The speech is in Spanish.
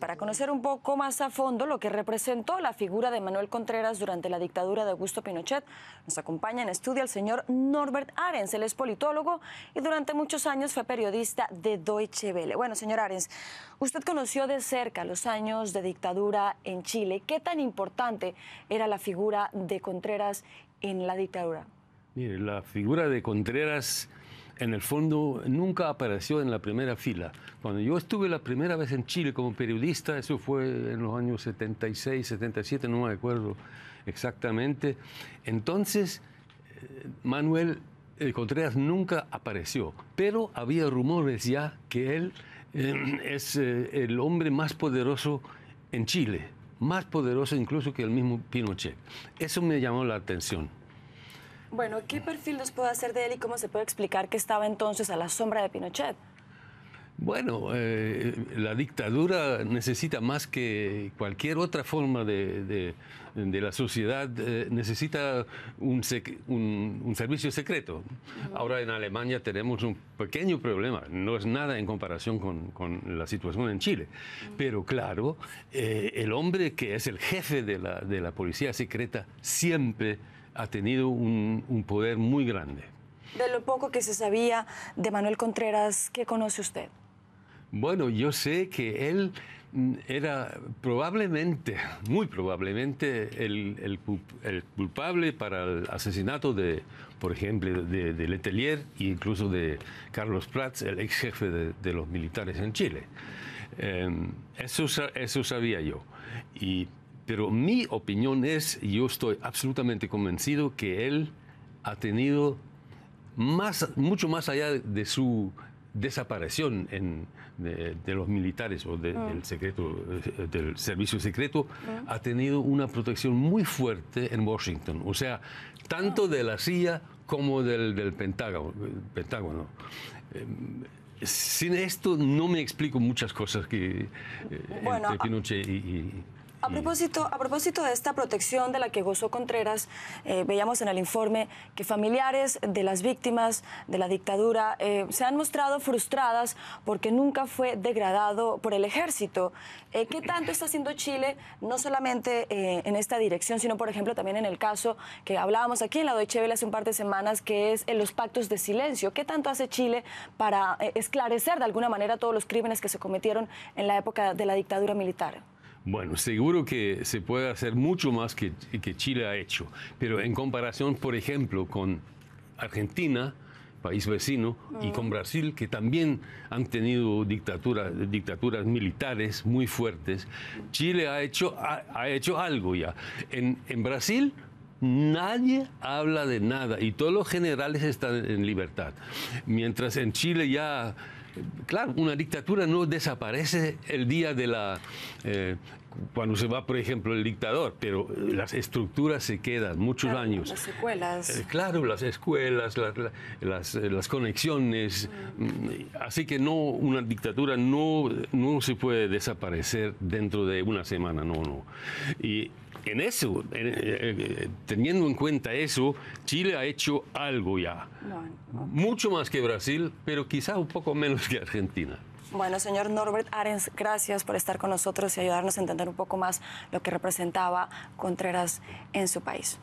para conocer un poco más a fondo lo que representó la figura de Manuel Contreras durante la dictadura de Augusto Pinochet, nos acompaña en estudio el señor Norbert Arens. Él es politólogo y durante muchos años fue periodista de Deutsche Welle. Bueno, señor Arens, usted conoció de cerca los años de dictadura en Chile. ¿Qué tan importante era la figura de Contreras en la dictadura? Mire, la figura de Contreras en el fondo nunca apareció en la primera fila. Cuando yo estuve la primera vez en Chile como periodista, eso fue en los años 76, 77, no me acuerdo exactamente, entonces eh, Manuel eh, Contreras nunca apareció, pero había rumores ya que él eh, es el hombre más poderoso en Chile, más poderoso incluso que el mismo Pinochet. Eso me llamó la atención. Bueno, ¿qué perfil nos puede hacer de él y cómo se puede explicar que estaba entonces a la sombra de Pinochet? Bueno, eh, la dictadura necesita más que cualquier otra forma de, la sociedad, eh, necesita un, servicio secreto. Ahora en Alemania tenemos un pequeño problema, no es nada en comparación con, la situación en Chile. Pero claro, eh, el hombre que es el jefe de la policía secreta siempre ha tenido un, poder muy grande. De lo poco que se sabía de Manuel Contreras, ¿qué conoce usted? Bueno, yo sé que él mm, era probablemente, muy probablemente, el, culpable para el asesinato de, por ejemplo, de, Letelier e incluso de Carlos Prats, el ex jefe de, los militares en Chile. Em, eso, eso sabía yo. Y pero mi opinión es, yo estoy absolutamente convencido que él ha tenido mucho más allá de su desaparición de, los militares o ah. del secreto eh, del servicio secreto ah. ha tenido una protección muy fuerte en Washington o sea tanto de la CIA como del, Pentágono, eh, sin esto no me explico muchas cosas que eh, y a propósito, a propósito de esta protección de la que gozó Contreras, eh, veíamos en el informe que familiares de las víctimas de la dictadura eh, se han mostrado frustradas porque nunca fue degradado por el ejército. Eh, ¿Qué tanto está haciendo Chile, no solamente en esta dirección, sino por ejemplo también en el caso que hablábamos aquí en la Deutsche Welle hace un par de semanas, que es en los pactos de silencio? ¿Qué tanto hace Chile para esclarecer de alguna manera todos los crímenes que se cometieron en la época de la dictadura militar? Bueno, seguro que se puede hacer mucho más que, Chile ha hecho, pero en comparación, por ejemplo, con Argentina, país vecino, y con mm. Brasil, que también han tenido dictaturas militares muy fuertes, Chile ha hecho, hecho algo ya. en, Brasil nadie habla de nada y todos los generales están en libertad. Mientras en Chile ya claro, una dictadura no desaparece el día de la eh, cuando se va, por ejemplo, el dictador, pero las estructuras se quedan muchos años. Las escuelas. Eh, claro, las escuelas, las, eh, las, conexiones. Mm. Así que no, una dictadura no, no se puede desaparecer dentro de una semana, no, no. Y en eso, eh, teniendo en cuenta eso, Chile ha hecho algo ya. Mucho más que Brasil, pero quizá un poco menos que Argentina. Bueno, señor Norbert Arens, gracias por estar con nosotros y ayudarnos a entender un poco más lo que representaba Contreras en su país.